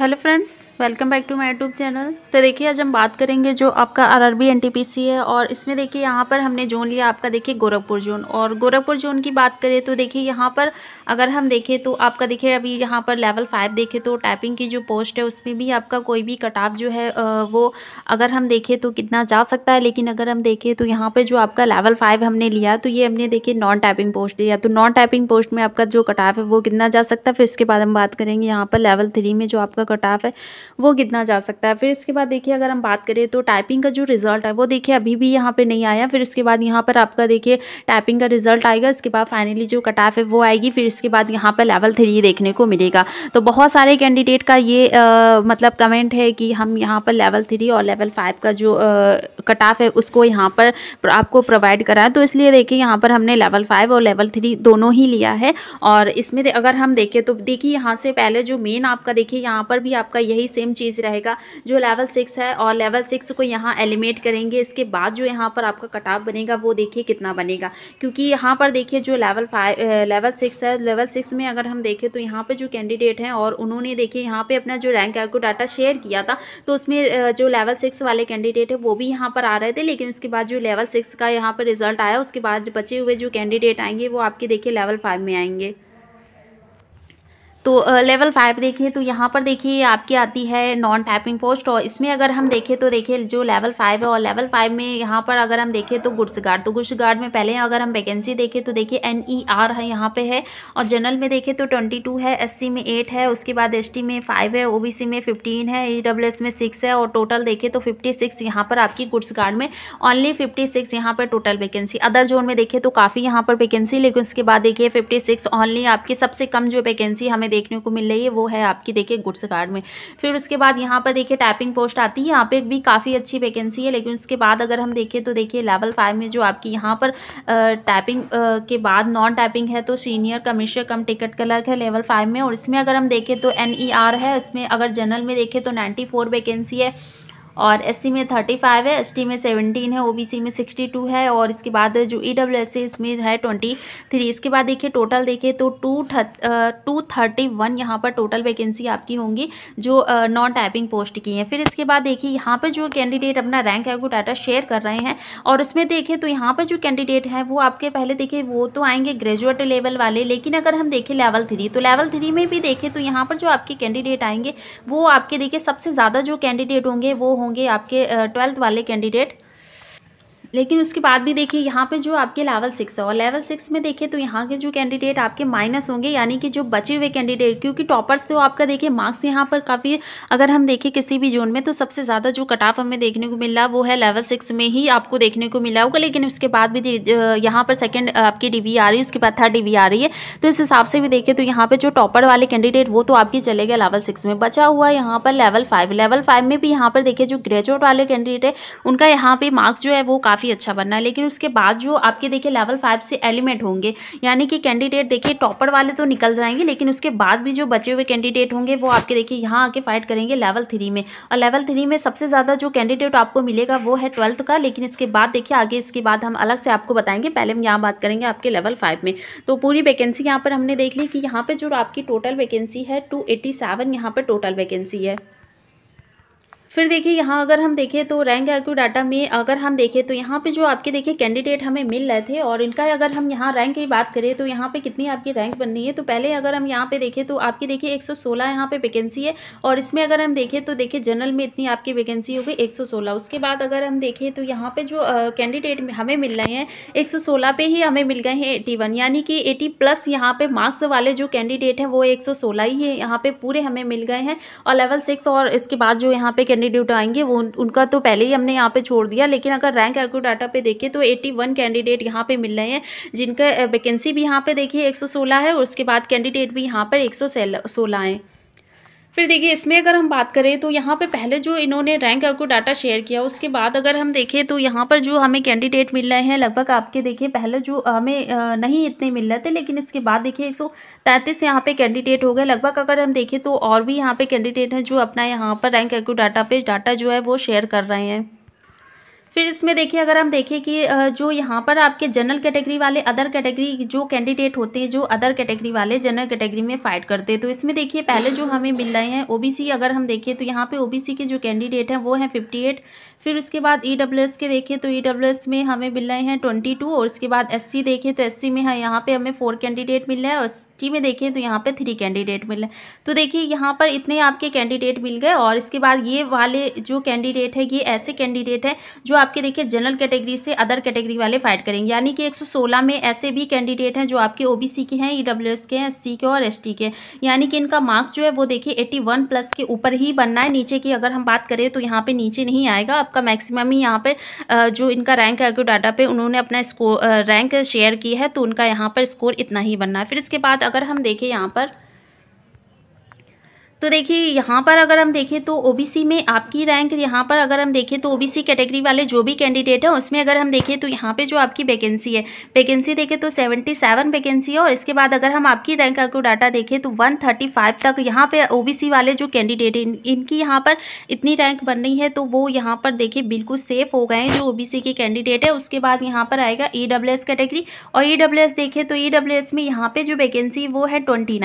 hello friends welcome back to my YouTube channel तो देखिए आज हम बात करेंगे जो आपका आरआरबी एनटीपीसी है और इसमें देखिए यहाँ पर हमने जोन लिया आपका देखिए गोरखपुर जोन और गोरखपुर जोन की बात करें तो देखिए यहाँ पर अगर हम देखें तो आपका देखिए अभी यहाँ पर लेवल फाइव देखें तो टाइपिंग की जो पोस्ट है उसमें भी आपका कोई भी कट जो है वो अगर हम देखें तो कितना जा सकता है लेकिन अगर हम देखें तो यहाँ पर जो आपका लेवल फाइव हमने लिया तो ये हमने देखिए नॉन टाइपिंग पोस्ट लिया तो नॉन टाइपिंग पोस्ट में आपका जो कट है वो कितना जा सकता है फिर उसके बाद हम बात करेंगे यहाँ पर लेवल थ्री में जो आपका कट ऑफ है वो कितना जा सकता है फिर इसके बाद देखिए अगर हम बात करें तो टाइपिंग का जो रिजल्ट है वो देखिए अभी भी यहाँ पर नहीं आया फिर इसके बाद यहाँ पर आपका देखिए टाइपिंग का रिजल्ट आएगा इसके बाद फाइनली जो कट ऑफ है वो आएगी फिर इसके बाद यहाँ पर लेवल थ्री देखने को मिलेगा तो बहुत सारे कैंडिडेट का ये आ, मतलब कमेंट है कि हम यहाँ पर लेवल थ्री और लेवल फाइव का जो कट ऑफ है उसको यहाँ पर आपको प्रोवाइड कराए तो इसलिए देखिए यहाँ पर हमने लेवल फाइव और लेवल थ्री दोनों ही लिया है और इसमें अगर हम देखें तो देखिए यहाँ से पहले जो मेन आपका देखिए यहाँ पर पर भी आपका यही सेम चीज़ रहेगा जो लेवल सिक्स है और लेवल सिक्स को यहाँ एलिमेट करेंगे इसके बाद जो यहाँ पर आपका कटाव बनेगा वो देखिए कितना बनेगा क्योंकि यहाँ पर देखिए जो लेवल फाइव लेवल सिक्स है लेवल सिक्स में अगर हम देखें तो यहाँ पर जो कैंडिडेट हैं और उन्होंने देखिए यहाँ पर अपना जो रैंक को डाटा शेयर किया था तो उसमें जो लेवल सिक्स वाले कैंडिडेट है वो भी यहाँ पर आ रहे थे लेकिन उसके बाद जो लेवल सिक्स का यहाँ पर रिजल्ट आया उसके बाद बचे हुए जो कैंडिडेट आएंगे वो आपके देखिए लेवल फाइव में आएंगे तो लेवल फाइव देखें तो यहाँ पर देखिए आपकी आती है नॉन टाइपिंग पोस्ट और इसमें अगर हम देखें तो देखिए जो लेवल फाइव है और लेवल फाइव में यहाँ पर अगर हम देखें तो गुड्स गार्ड तो गुड्स गार्ड में पहले अगर हम वैकेंसी देखें तो देखिए एन ई आर है यहाँ पे है और जनरल में देखें तो ट्वेंटी टू है एस सी में एट है उसके बाद एस टी में फाइव है ओ बी सी में फिफ्टीन है ई डब्ल्यू एस में सिक्स है और टोटल देखें तो फिफ्टी सिक्स यहाँ पर आपकी गुड्स गार्ड में ओनली फिफ्टी सिक्स यहाँ पर टोटल वैकेंसी अदर जोन में देखें तो काफ़ी यहाँ पर वैकेंसी लेकिन उसके बाद देखिए फिफ्टी सिक्स ओनली आपकी सबसे कम जो वैकेंसी हमें देखने को मिल रही है वो है आपकी देखिए गुड्स कार्ड में फिर उसके बाद यहाँ पर देखिए टाइपिंग पोस्ट आती है यहाँ पे भी काफ़ी अच्छी वैकेंसी है लेकिन उसके बाद अगर हम देखें तो देखिए लेवल फाइव में जो आपकी यहाँ पर टाइपिंग के बाद नॉन टाइपिंग है तो senior commissioner cum ticket clerk है लेवल फाइव में और इसमें अगर हम देखें तो एन e है इसमें अगर जनरल में देखें तो नाइन्टी वैकेंसी है और एससी में थर्टी फाइव है एसटी में सेवनटीन है ओबीसी में सिक्सटी टू है और इसके बाद जो ई डब्ल्यू एस इसमें है ट्वेंटी थ्री इसके बाद देखिए टोटल देखिए तो टू टू थर्टी वन यहाँ पर टोटल वैकेंसी आपकी होंगी जो नॉन टाइपिंग पोस्ट की है फिर इसके बाद देखिए यहाँ पर जो कैंडिडेट अपना रैंक है वो डाटा शेयर कर रहे हैं और उसमें देखें तो यहाँ पर जो कैंडिडेट हैं वो आपके पहले देखिए वो तो आएंगे ग्रेजुएट लेवल वाले लेकिन अगर हम देखें लेवल थ्री तो लेवल थ्री में भी देखें तो यहाँ पर जो आपके कैंडिडेट आएंगे वो आपके देखिए सबसे ज़्यादा जो कैंडिडेट होंगे वो होंगे होंगे आपके ट्वेल्थ वाले कैंडिडेट लेकिन उसके बाद भी देखिए यहाँ पे जो आपके लेवल सिक्स है और लेवल सिक्स में देखिए तो यहाँ के जो कैंडिडेट आपके माइनस होंगे यानी कि जो बचे हुए कैंडिडेट क्योंकि टॉपर्स थे वो आपका देखिए मार्क्स यहाँ पर काफ़ी अगर हम देखें किसी भी जोन में तो सबसे ज़्यादा जो कट ऑफ हमें देखने को मिला वो है लेवल सिक्स में ही आपको देखने को मिला होगा लेकिन उसके बाद भी यहाँ पर सेकेंड आपकी डी आ रही है उसके बाद थर्ड डी आ रही है तो इस हिसाब से भी देखिए तो यहाँ पर जो टॉपर वाले कैंडिडेट वो तो आपके चले गए लेवल सिक्स में बचा हुआ यहाँ पर लेवल फाइव लेवल फाइव में भी यहाँ पर देखिए जो ग्रेजुएट वाले कैंडिडेट है उनका यहाँ पर मार्क्स जो है वो काफ़ी काफ़ी अच्छा बनना है लेकिन उसके बाद जो आपके देखिए लेवल फाइव से एलिमेंट होंगे यानी कि कैंडिडेट देखिए टॉपर वाले तो निकल जाएंगे लेकिन उसके बाद भी जो बचे हुए कैंडिडेट होंगे वो आपके देखिए यहाँ आके फाइट करेंगे लेवल थ्री में और लेवल थ्री में सबसे ज़्यादा जो कैंडिडेट आपको मिलेगा वो है ट्वेल्थ का लेकिन इसके बाद देखिए आगे इसके बाद हम अलग से आपको बताएंगे पहले हम यहाँ बात करेंगे आपके लेवल फाइव में तो पूरी वैकेंसी यहाँ पर हमने देख ली कि यहाँ पर जो आपकी टोटल वैकेंसी है टू एटी सेवन यहाँ पर टोटल वैकेंसी है फिर देखिए यहाँ अगर हम देखें तो रैंक एक्यू डाटा में अगर हम देखें तो यहाँ पे जो आपके देखिए कैंडिडेट हमें मिल रहे थे और इनका अगर हम यहाँ रैंक की बात करें तो यहाँ पे कितनी आपकी रैंक बननी है तो पहले अगर हम यहाँ पे देखें तो आपकी देखिए एक सौ सोलह यहाँ पर वैकेंसी है और इसमें अगर हम देखें तो देखिए जनरल में इतनी आपकी वैकेंसी हो गई एक उसके बाद अगर हम देखें तो यहाँ पर जो कैंडिडेट हमें मिल रहे हैं एक पे ही हमें मिल गए हैं एटी यानी कि एटी प्लस यहाँ पर मार्क्स वाले जो कैंडिडेट हैं वो एक ही यहाँ पे पूरे हमें मिल गए हैं और लेवल सिक्स और इसके बाद जो यहाँ पे कैंडिडेट आएंगे वो उनका तो पहले ही हमने यहाँ पे छोड़ दिया लेकिन अगर रैंक एक्ू डाटा पे देखें तो 81 कैंडिडेट यहाँ पे मिल रहे हैं जिनका वैकेंसी भी यहाँ पे देखिए 116 है और उसके बाद कैंडिडेट भी यहाँ पर एक सौ सोलह फिर देखिए इसमें अगर हम बात करें तो यहाँ पे पहले जो इन्होंने रैंक आपको डाटा शेयर किया उसके बाद अगर हम देखें तो यहाँ पर जो हमें कैंडिडेट मिल रहे हैं लगभग आपके देखिए पहले जो हमें नहीं इतने मिल रहे थे लेकिन इसके बाद देखिए एक सौ तैंतीस यहाँ पर कैंडिडेट हो गए लगभग अगर हम देखें तो और भी यहाँ पर कैंडिडेट हैं जो अपना यहाँ पर रैंक आपको डाटा पे डाटा जो है वो शेयर कर रहे हैं फिर इसमें देखिए अगर हम देखें कि जो यहाँ पर आपके जनरल कैटेगरी वाले अदर कैटेगरी जो कैंडिडेट होते हैं जो अदर कैटेगरी वाले जनरल कैटेगरी में फाइट करते हैं तो इसमें देखिए पहले जो हमें मिल रहे हैं ओबीसी अगर हम देखें तो यहाँ पे ओबीसी के जो कैंडिडेट हैं वो हैं फिफ्टी एट फिर उसके बाद ई e के देखें तो ई e में हमें मिल रहे हैं ट्वेंटी और उसके बाद एस देखें तो एस में यहाँ पर हमें फोर कैंडिडेट मिल रहे हैं और की में देखें तो यहाँ पे थ्री कैंडिडेट मिल रहे तो देखिए यहाँ पर इतने आपके कैंडिडेट मिल गए और इसके बाद ये वाले जो कैंडिडेट है ये ऐसे कैंडिडेट है जो आपके देखिए जनरल कैटेगरी से अदर कैटेगरी वाले फाइट करेंगे यानी कि 116 में ऐसे भी कैंडिडेट हैं जो आपके ओ के हैं ई e के हैं एस के और एस के यानी कि इनका मार्क्स जो है वो देखिए एट्टी प्लस के ऊपर ही बनना है नीचे की अगर हम बात करें तो यहाँ पर नीचे नहीं आएगा आपका मैक्सिमम ही यहाँ पर जो इनका रैंक है डाटा पर उन्होंने अपना स्कोर रैंक शेयर की है तो उनका यहाँ पर स्कोर इतना ही बनना है फिर इसके बाद अगर हम देखें यहाँ पर तो देखिए यहाँ पर अगर हम देखें तो ओबीसी में आपकी रैंक यहाँ पर अगर हम देखें तो ओबीसी कैटेगरी वाले जो भी कैंडिडेट है उसमें अगर हम देखें तो यहाँ पे जो आपकी वैकेंसी है वैकेंसी देखें तो सेवेंटी सेवन वैकेंसी है और इसके बाद अगर हम आपकी रैंक का डाटा देखें तो वन थर्टी फाइव तक यहाँ पे ओ वाले जो कैंडिडेट हैं इनकी यहाँ पर इतनी रैंक बन रही है तो वो यहाँ पर देखिए बिल्कुल सेफ हो गए हैं जो ओबीसी के कैंडिडेट है उसके बाद यहाँ पर आएगा ई e कैटेगरी और ई e देखें तो ई e में यहाँ पर जो वैकेंसी वो है ट्वेंटी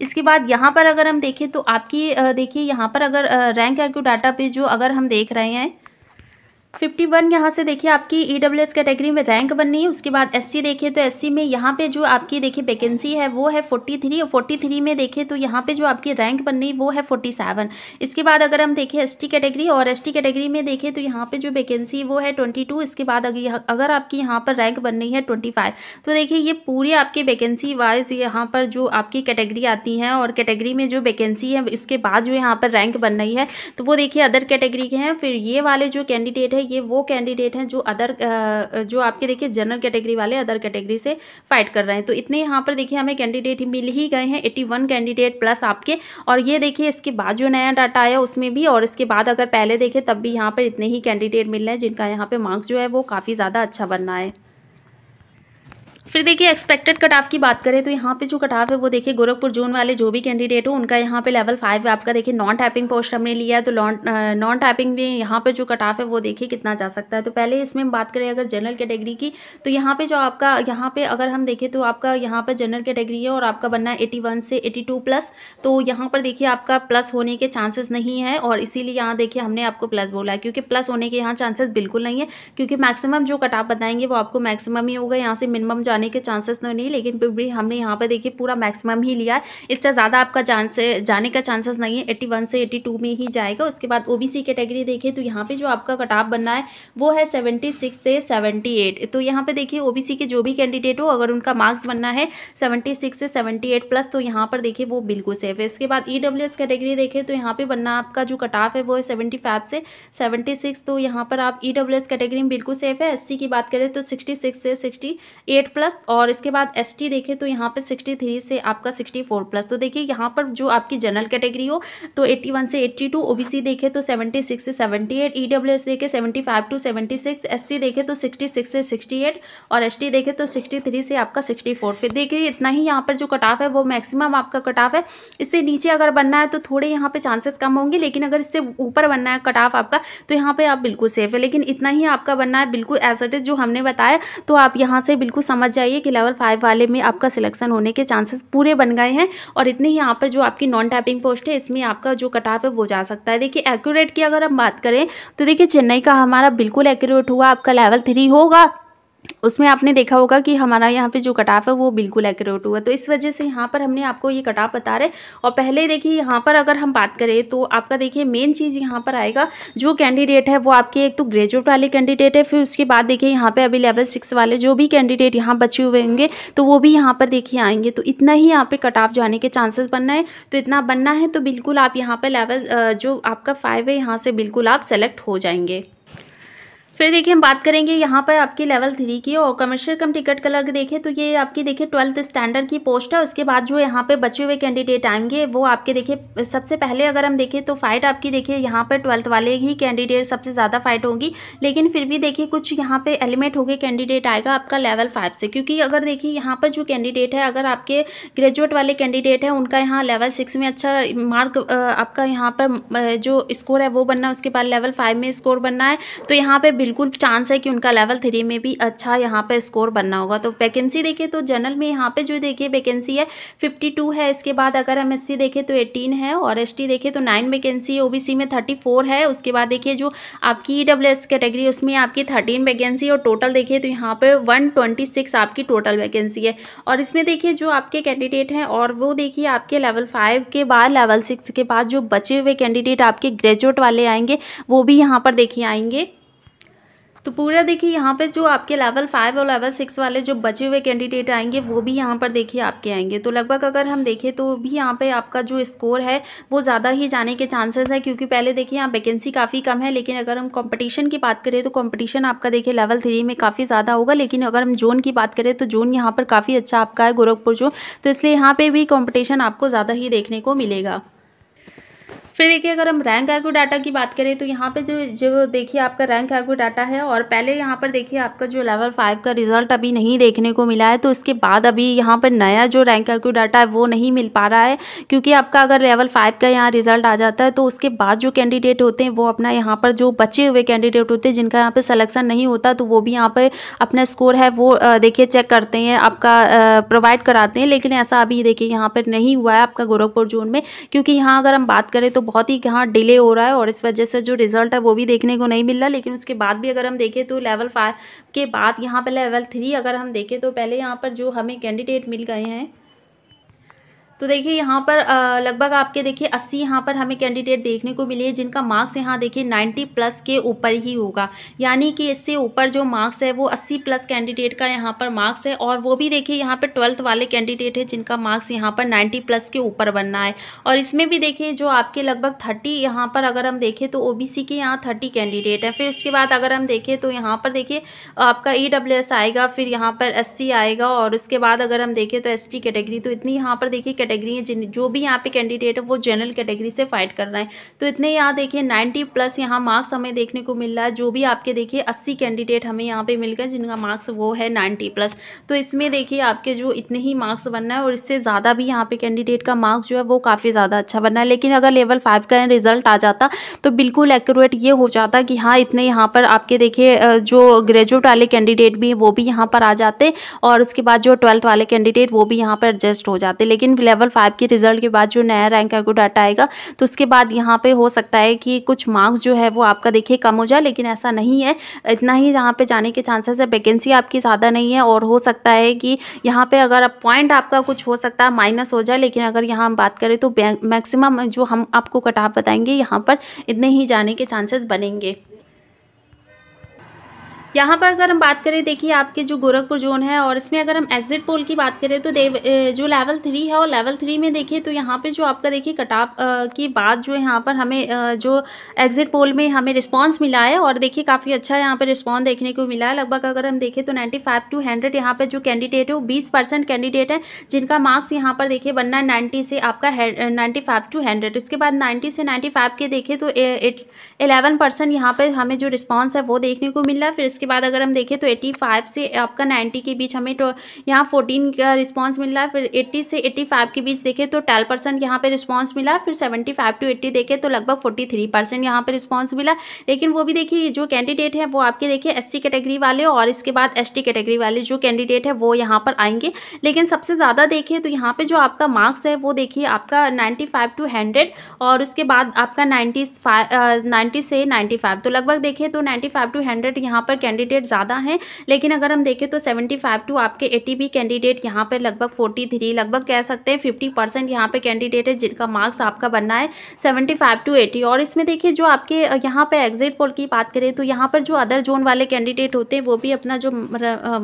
इसके बाद यहाँ पर अगर हम देखें तो आपकी देखिए यहाँ पर अगर रैंक एक्यू डाटा पे जो अगर हम देख रहे हैं फिफ्टी वन यहाँ से देखिए आपकी ई डब्ल्यू एस कैटेगरी में रैंक बननी है उसके बाद एससी देखिए तो एससी में यहाँ पे जो आपकी देखिए वैकेंसी है वो है फोर्टी थ्री और फोर्टी थ्री में देखिए तो यहाँ पे जो आपकी रैंक बननी वो है फोर्टी सेवन इसके बाद अगर हम देखें एसटी कैटेगरी और एसटी कैटेगरी में देखें तो यहाँ पर जो वैकेंसी वो है ट्वेंटी टू इसके बाद अगर आपकी यहाँ पर रैंक बननी है ट्वेंटी फाइव तो देखिए ये पूरी आपकी वैकेंसी वाइज यहाँ पर जो आपकी कैटेगरी आती हैं और कैटेगरी में जो वैकेंसी है इसके बाद जो यहाँ पर रैंक बन रही है तो वो देखिए अदर कैटेगरी के हैं फिर ये वाले जो कैंडिडेट है ये वो कैंडिडेट हैं जो अदर जो आपके देखिए जनरल कैटेगरी वाले अदर कैटेगरी से फाइट कर रहे हैं तो इतने यहाँ पर देखिए हमें कैंडिडेट ही मिल ही गए हैं एट्टी वन कैंडिडेट प्लस आपके और ये देखिए इसके बाद जो नया डाटा आया उसमें भी और इसके बाद अगर पहले देखें तब भी यहाँ पर इतने ही कैंडिडेट मिल रहे हैं जिनका यहाँ पर मार्क्स जो है वो काफ़ी ज़्यादा अच्छा बनना है फिर देखिए एक्सपेक्टेड कट ऑफ की बात करें तो यहाँ पे जो कट ऑफ है वो देखिए गोरखपुर जोन वाले जो भी कैंडिडेट हो उनका यहाँ पे लेवल फाइव आपका देखिए नॉन टाइपिंग पोस्ट हमने लिया है तो नॉन टाइपिंग में यहाँ पे जो कट ऑफ है वो देखिए कितना जा सकता है तो पहले इसमें हम बात करें अगर जनरल कैटेगरी की तो यहाँ पे जो आपका यहाँ पे अगर हम देखें तो आपका यहाँ पर जनरल कैटेगरी है और आपका बनना है एटी से एटी प्लस तो यहाँ पर देखिए आपका प्लस होने के चांसेस नहीं है और इसीलिए यहाँ देखिए हमने आपको प्लस बोला है क्योंकि प्लस होने के यहाँ चांसेस बिल्कुल नहीं है क्योंकि मैक्सिमम जो कट ऑफ बताएंगे वो आपको मैक्सिमम ही होगा यहाँ से मिनिमम जाने के चांसेस तो नहीं लेकिन फिर भी हमने यहाँ पर देखिए पूरा मैक्सिमम ही लिया इससे ज़्यादा आपका चांस जाने का चांसेस नहीं है एट्टी वन से एट्टी में ही जाएगा उसके बाद ओ बी कैटेगरी देखिए तो यहाँ पर जो आपका कटाप बनना है वो है सेवेंटी से सेवेंटी एट तो यहाँ पर देखिए ओ के जो भी कैंडिडेट हो अगर उनका मार्क्स बनना है सेवेंटी सिक्स से सेवेंटी एट प्लस तो यहाँ पर देखिए वो बिल्कुल सेफ है इसके बाद ई e कैटेगरी देखें तो यहाँ पर बनना आपका जो कटाफ है वो है सेवेंटी फाइव से सेवेंटी सिक्स तो यहाँ पर आप ई डब्ल्यू एस कैटेगरी में बिल्कुल सेफ है एस सी की बात करें तो सिक्सटी सिक्स से सिक्सटी एट प्लस प्लस और इसके बाद एस टी देखें तो यहाँ पर सिक्सटी थ्री से आपका सिक्सटी फोर प्लस तो देखिए यहाँ पर जो आपकी जनरल कैटेगरी हो तो एट्टी वन से eighty two O B C देखें तो सेवेंटी सिक्स से seventy eight E W S देखें seventy five to seventy six S C देखें तो सिक्सटी सिक्स से सिक्सटी एट और एस टी देखें तो सिक्सटी थ्री से आपका सिक्सटी फोर फिर देखिए इतना ही यहाँ पर जो कट ऑफ है वो मैक्सिमम आपका कट ऑफ है इससे नीचे अगर बनना है तो थोड़े यहाँ पर चांसेस कम होंगे लेकिन अगर इससे ऊपर बनना है कट ऑफ आपका तो यहाँ पर आप बिल्कुल सेफ है लेकिन इतना ही आपका बनना है बिल्कुल एज इट इज़ जो हमने बताया तो आप यहाँ से बिल्कुल समझ चाहिए कि लेवल फाइव वाले में आपका सिलेक्शन होने के चांसेस पूरे बन गए हैं और इतने ही यहाँ पर जो आपकी नॉन टाइपिंग पोस्ट है इसमें आपका जो ऑफ है वो जा सकता है देखिए एक्यूरेट की अगर हम बात करें तो देखिए चेन्नई का हमारा बिल्कुल एक्यूरेट हुआ आपका लेवल थ्री होगा उसमें आपने देखा होगा कि हमारा यहाँ पे जो कटाफ है वो बिल्कुल एक्यूरेट हुआ तो इस वजह से यहाँ पर हमने आपको ये कटाफ बता रहे और पहले देखिए यहाँ पर अगर हम बात करें तो आपका देखिए मेन चीज़ यहाँ पर आएगा जो कैंडिडेट है वो आपके एक तो ग्रेजुएट वाले कैंडिडेट है फिर उसके बाद देखिए यहाँ पर अभी लेवल सिक्स वाले जो भी कैंडिडेट यहाँ बचे हुए होंगे तो वो भी यहाँ पर देखिए आएंगे तो इतना ही यहाँ पर कटाफ जाने के चांसेस बनना है तो इतना बनना है तो बिल्कुल आप यहाँ पर लेवल जो आपका फाइव है यहाँ से बिल्कुल आप सेलेक्ट हो जाएंगे फिर देखिए हम बात करेंगे यहाँ पर आपकी लेवल थ्री की और कमर्शियल कम टिकट कलर के देखें तो ये आपकी देखिए ट्वेल्थ स्टैंडर्ड की पोस्ट है उसके बाद जो यहाँ पे बचे हुए कैंडिडेट आएंगे वो आपके देखिए सबसे पहले अगर हम देखें तो फाइट आपकी देखिए यहाँ पर ट्वेल्थ वाले ही कैंडिडेट सबसे ज़्यादा फाइट होंगी लेकिन फिर भी देखिए कुछ यहाँ पर एलिमेंट हो कैंडिडेट आएगा आपका लेवल फाइव से क्योंकि अगर देखिए यहाँ पर जो कैंडिडेट है अगर आपके ग्रेजुएट वाले कैंडिडेट हैं उनका यहाँ लेवल सिक्स में अच्छा मार्क आपका यहाँ पर जो स्कोर है वो बनना है उसके बाद लेवल फाइव में स्कोर बनना है तो यहाँ पर बिल्कुल चांस है कि उनका लेवल थ्री में भी अच्छा यहाँ पर स्कोर बनना होगा तो वैकेंसी देखिए तो जनरल में यहाँ पर जो देखिए वैकेंसी है फिफ्टी टू है इसके बाद अगर एम एस सी देखें तो एटीन है और एस टी देखें तो नाइन वैकेंसी है ओ बी सी में थर्टी फोर है उसके बाद देखिए जो आपकी ई डब्ल्यू एस कैटेगरी उसमें आपकी थर्टीन वैकेंसी और टोटल देखिए तो यहाँ पर वन ट्वेंटी सिक्स आपकी टोटल वैकेंसी है और इसमें देखिए जो आपके कैंडिडेट हैं और वो देखिए आपके लेवल फाइव के बाद लेवल सिक्स के बाद जो बचे हुए कैंडिडेट आपके ग्रेजुएट वाले आएंगे वो भी यहाँ पर देखिए आएंगे तो पूरा देखिए यहाँ पे जो आपके लेवल फाइव और लेवल सिक्स वाले जो बचे हुए कैंडिडेट आएंगे वो भी यहाँ पर देखिए आपके आएंगे तो लगभग अगर हम देखें तो भी यहाँ पे आपका जो स्कोर है वो ज़्यादा ही जाने के चांसेस है क्योंकि पहले देखिए यहाँ वैकेंसी काफ़ी कम है लेकिन अगर हम कॉम्पिटिशन की बात करें तो कॉम्पिटिशन आपका देखिए लेवल थ्री में काफ़ी ज़्यादा होगा लेकिन अगर हम जोन की बात करें तो जोन यहाँ पर काफ़ी अच्छा आपका है गोरखपुर जोन तो इसलिए यहाँ पर भी कॉम्पिटिशन आपको ज़्यादा ही देखने को मिलेगा फिर देखिए अगर हम रैंक एग्रो डाटा की बात करें तो यहाँ पे जो जो देखिए आपका रैंक एग्रो डाटा है और पहले यहाँ पर देखिए आपका जो लेवल फाइव का रिजल्ट अभी नहीं देखने को मिला है तो इसके बाद अभी यहाँ पर नया जो रैंक एग्रो डाटा है वो नहीं मिल पा रहा है क्योंकि आपका अगर लेवल फाइव का यहाँ रिजल्ट आ जाता है तो उसके बाद जो कैंडिडेट होते हैं वो अपना यहाँ पर जो बचे हुए कैंडिडेट होते हैं जिनका यहाँ पर सलेक्शन नहीं होता तो वो भी यहाँ पर अपना स्कोर है वो देखिए चेक करते हैं आपका प्रोवाइड कराते हैं लेकिन ऐसा अभी देखिए यहाँ पर नहीं हुआ है आपका गोरखपुर जोन में क्योंकि यहाँ अगर हम बात करें तो बहुत ही यहाँ डिले हो रहा है और इस वजह से जो रिजल्ट है वो भी देखने को नहीं मिल रहा लेकिन उसके बाद भी अगर हम देखें तो लेवल फाइव के बाद यहाँ पर लेवल थ्री अगर हम देखें तो पहले यहाँ पर जो हमें कैंडिडेट मिल गए हैं तो देखिए यहाँ पर लगभग आपके देखिए 80 यहाँ पर हमें कैंडिडेट देखने को मिले जिनका मार्क्स यहाँ देखिए 90 प्लस के ऊपर ही होगा यानी कि इससे ऊपर जो मार्क्स है वो 80 प्लस कैंडिडेट का यहाँ पर मार्क्स है और वो भी देखिए यहाँ पर ट्वेल्थ वाले कैंडिडेट है जिनका मार्क्स यहाँ पर नाइन्टी प्लस के ऊपर बनना है और इसमें भी देखिए जो आपके लगभग थर्टी यहाँ पर अगर हम देखें तो ओ के यहाँ थर्टी कैंडिडेट है फिर उसके बाद अगर हम देखें तो यहाँ पर देखिए आपका ई e आएगा फिर यहाँ पर एस आएगा और उसके बाद अगर हम देखें तो एस कैटेगरी तो इतनी यहाँ पर देखिए कैटेगरी है जिन जो भी यहाँ पे कैंडिडेट है वो जनरल कैटेगरी से फाइट कर रहा है तो इतने यहाँ देखिए नाइन्टी प्लस यहाँ मार्क्स हमें देखने को मिल रहा है जो भी आपके देखिए अस्सी कैंडिडेट हमें यहाँ पे मिल गए जिनका मार्क्स वो है नाइन्टी प्लस तो इसमें देखिए आपके जो इतने ही मार्क्स बनना है और इससे ज़्यादा भी यहाँ पे कैंडिडेट का मार्क्स जो है वो काफ़ी ज़्यादा अच्छा बनना है लेकिन अगर लेवल फाइव का रिजल्ट आ जाता तो बिल्कुल एक्यूरेट ये हो जाता कि हाँ इतने यहाँ पर आपके देखिए जो ग्रेजुएट वाले कैंडिडेट भी वो भी यहाँ पर आ जाते और उसके बाद जो ट्वेल्थ वाले कैंडिडेट वो भी यहाँ पर एडजस्ट हो जाते लेकिन लेवल फाइव के रिजल्ट के बाद जो नया रैंक का डाटा आएगा तो उसके बाद यहाँ पे हो सकता है कि कुछ मार्क्स जो है वो आपका देखिए कम हो जाए लेकिन ऐसा नहीं है इतना ही यहाँ पे जाने के चांसेस है वैकेंसी आपकी ज़्यादा नहीं है और हो सकता है कि यहाँ पे अगर आप पॉइंट आपका कुछ हो सकता है माइनस हो जाए लेकिन अगर यहाँ हम बात करें तो मैक्सिमम जो हम आपको कटाव बताएंगे यहाँ पर इतने ही जाने के चांसेस बनेंगे यहाँ पर अगर हम बात करें देखिए आपके जो गोरखपुर जोन है और इसमें अगर हम एग्जिट पोल की बात करें तो देव जो लेवल थ्री है और लेवल थ्री में देखिए तो यहाँ पे जो आपका देखिए कटाप की बात जो है यहाँ पर हमें जो एग्जिट पोल में हमें रिस्पॉन्स मिला है और देखिए काफ़ी अच्छा यहाँ पर रिस्पॉन्स देखने को मिला है लगभग अगर हम देखें तो नाइन्टी फाइव टू हंड्रेड यहाँ पर जो कैंडिडेट है वो बीस परसेंट कैंडिडेट है जिनका मार्क्स यहाँ पर देखिए बनना नाइन्टी से आपका नाइन्टी फाइव टू हंड्रेड इसके बाद नाइन्टी से नाइन्टी फाइव के देखें तो एलेवन परसेंट यहाँ पर हमें जो रिस्पॉन्स है वो देखने को मिला फिर इसके बाद अगर हम देखें तो एट्टी फाइव से आपका नाइन्टी के बीच हमें तो यहाँ फोर्टीन का रिस्पॉन्स मिल रहा है फिर एट्टी से एट्टी फाइव के बीच देखें तो ट्वेल्व परसेंट यहाँ पर रिस्पॉन्स मिला फिर सेवेंटी फाइव टू एट्टी देखें तो लगभग फोर्टी थ्री परसेंट यहाँ पर रिस्पॉन्स मिला लेकिन वो भी देखिए जो कैंडिडेट है वो आपके देखिए एस कैटेगरी वाले और इसके बाद एस कैटेगरी वाले जो कैंडिडेट है वो यहाँ पर आएंगे लेकिन सबसे ज़्यादा देखें तो यहाँ पर जो आपका मार्क्स है वो देखिए आपका नाइन्टी फाइव टू हंड्रेड और उसके बाद आपका नाइन्टी फाइव नाइन्टी से नाइन्टी फाइव तो लगभग देखें तो नाइन्टी फाइव टू हंड्रेड यहाँ पर कैंडिडेट ज़्यादा हैं लेकिन अगर हम देखें तो सेवेंटी फाइव टू आपके एटी भी कैंडिडेट यहाँ पर लगभग फोर्टी थ्री लगभग कह सकते हैं फिफ्टी परसेंट यहाँ पर कैंडिडेट है जिनका मार्क्स आपका बनना है सेवेंटी फाइव टू एटी और इसमें देखिए जो आपके यहाँ पर एग्जिट पोल की बात करें तो यहाँ पर जो अदर जोन वाले कैंडिडेट होते हैं वो भी अपना जो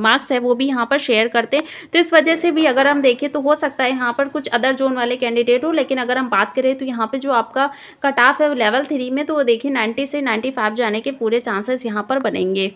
मार्क्स है वो भी यहाँ पर शेयर करते हैं तो इस वजह से भी अगर हम देखें तो हो सकता है यहाँ पर कुछ अदर जोन वाले कैंडिडेट हो लेकिन अगर हम बात करें तो यहाँ पर जो आपका कट ऑफ है लेवल थ्री में तो देखिए नाइन्टी से नाइन्टी जाने के पूरे चांसेस यहाँ पर बनेंगे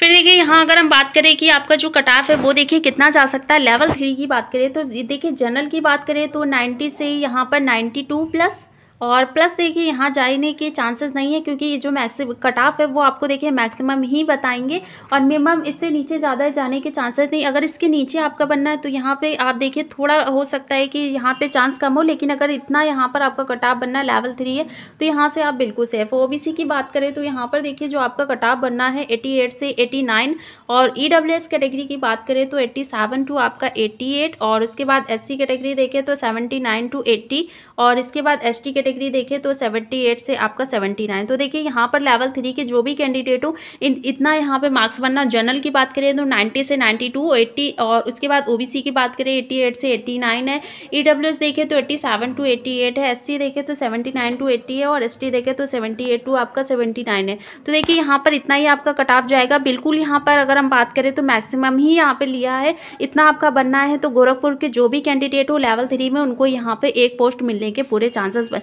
फिर देखिए यहाँ अगर हम बात करें कि आपका जो कटाफ है वो देखिए कितना जा सकता है लेवल थ्री तो, की बात करें तो देखिए जनरल की बात करें तो नाइन्टी से यहाँ पर नाइन्टी टू प्लस और प्लस देखिए यहाँ जाने के चांसेस नहीं है क्योंकि ये जो मैक्स कट ऑफ है वो आपको देखिए मैक्सिमम ही बताएंगे और मिनिमम इससे नीचे ज़्यादा जाने के चांसेस नहीं अगर इसके नीचे आपका बनना है तो यहाँ पे आप देखिए थोड़ा हो सकता है कि यहाँ पे चांस कम हो लेकिन अगर इतना यहाँ पर आपका कट ऑफ बनना लेवल थ्री है तो यहाँ से आप बिल्कुल सेफ हो ओ की बात करें तो यहाँ पर देखिए जो आपका कट ऑफ बनना है एटी से एटी और ई e कैटेगरी की बात करें तो एट्टी टू आपका एट्टी और उसके बाद एस कैटेगरी देखें तो सेवेंटी टू एट्टी और इसके बाद एस तो टी कैटेगरी देखें तो सेवेंटी एट से आपका सेवेंटी नाइन तो देखिए यहाँ पर लेवल थ्री के जो भी कैंडिडेट हो इन इतना यहाँ पे मार्क्स बनना जनरल की बात करें तो नाइन्टी से नाइन्टी टू एट्टी और उसके बाद ओ की बात करें एट्टी एट से एट्टी नाइन है ई डब्ल्यू एस देखें तो eighty seven to eighty eight है एस सी देखें तो सेवेंटी नाइन टू एट्टी है और एस टी देखें तो सेवेंटी एट टू आपका सेवेंटी नाइन है तो देखिए यहाँ पर इतना ही आपका कट ऑफ जाएगा बिल्कुल यहाँ पर अगर हम बात करें तो मैक्सिमम ही यहाँ पर लिया है इतना आपका बनना है तो गोरखपुर के जो भी कैंडिडेट हो लेवल थ्री में उनको यहाँ पर एक पोस्ट मिलने के पूरे चांसेस बन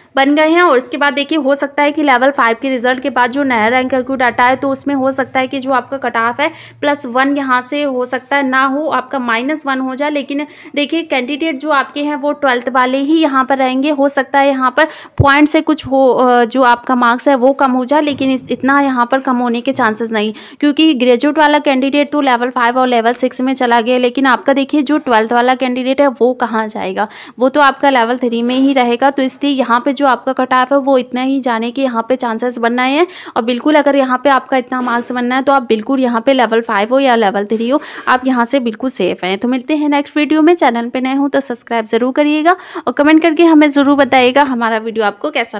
बन गए हैं और इसके बाद देखिए हो सकता है कि लेवल फाइव के रिजल्ट के बाद जो नया रैंक का डाटा है तो उसमें हो सकता है कि जो आपका कट ऑफ है प्लस वन यहाँ से हो सकता है ना हो आपका माइनस वन हो जाए लेकिन देखिए कैंडिडेट जो आपके हैं वो ट्वेल्थ वाले ही यहाँ पर रहेंगे हो सकता है यहाँ पर पॉइंट से कुछ हो जो आपका मार्क्स है वो कम हो जाए लेकिन इतना यहाँ पर कम होने के चांसेस नहीं क्योंकि ग्रेजुएट वाला कैंडिडेट तो लेवल फाइव और लेवल सिक्स में चला गया लेकिन आपका देखिए जो ट्वेल्थ वाला कैंडिडेट है वो कहाँ जाएगा वो तो आपका लेवल थ्री में ही रहेगा तो इसलिए यहाँ पर जो आपका कट ऑफ है वो इतना ही जाने के यहाँ पे चांसेस बनना है और बिल्कुल अगर यहाँ पे आपका इतना मार्क्स बनना है तो आप बिल्कुल यहाँ पे लेवल फाइव हो या लेवल थ्री हो आप यहाँ से बिल्कुल सेफ हैं तो मिलते हैं नेक्स्ट वीडियो में चैनल पर नए हो तो सब्सक्राइब ज़रूर करिएगा और कमेंट करके हमें ज़रूर बताइएगा हमारा वीडियो आपको कैसा